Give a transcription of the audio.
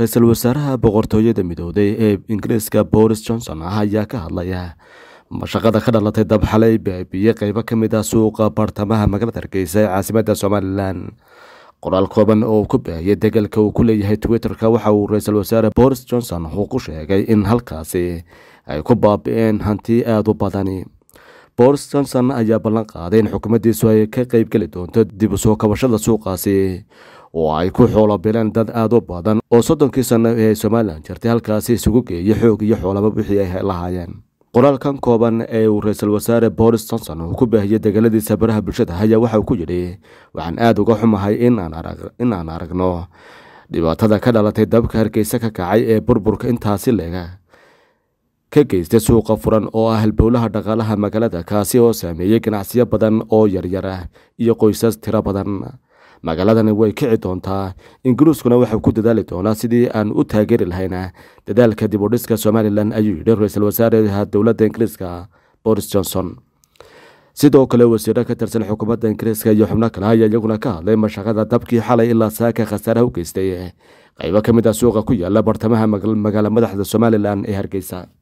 ra-iisul wasaaraha boqortooyada midowday ee ingiriiska boris johnson ah ayaa ka hadlaya mashaqada ka dhalatay dabxalay xalay baabiye qeybo ka mid ah suuqa bartamaha magaalada hargeysa ee caasimada somalilan qoraal kooban oo ku baahiyay degalka uu ku leeyahay twitter-ka waxa uu ra-iisul wasaare boris johnson uu ku sheegay in halkaasi ay ku baabi-een hanti aada u badani boris johnson ayaa ballan qaaday in xukuumaddiisu ay ka qeyb geli doonto dib u soo kabashada suuqaasi oo ay ku xoolo bileen dad aada u badan oo soddonkii sanno ee somalilan jirtay halkaasi isugu geeyay xoog iyo xoolaba wixii ay lahaayeen qoraalkan kooban ee uu ra-iisul wasaare boris johnson uu ku baahiyey dagaaladiisa baraha bulshada ayaa waxauu ku yidhi waxaan aada uga xumahay in aan aragno dhibaatada ka dhalatay dabka hargeysa ka kacay ee burburka intaasi lega ka geystay suuqa furan oo ah halbowlaha dhaqaalaha magaalada kaasi oo saameeyey ganacsiyo badan oo yaryar ah iyo qoysas tiro badan magaaladani way kici doontaa ingiriiskuna wuxuu ku dadaali doonaa sidii aan u taageeri lahayna dadaalka dib somalilan ayuu yidhi ra-iisul wasaaraha dowladda ingiriiska boris johnson sidoo kale wasiiro ka tirsan xukuumadda ingiriiska iyo xubno kale ayaa iyaguna ka hadlay mashaqada dabkii xalay ilaa saaka khasaaraha u geystay qaybo ka mid ah suuqa ku yaala bartamaha magaalo madaxda somalilan ee hargeysa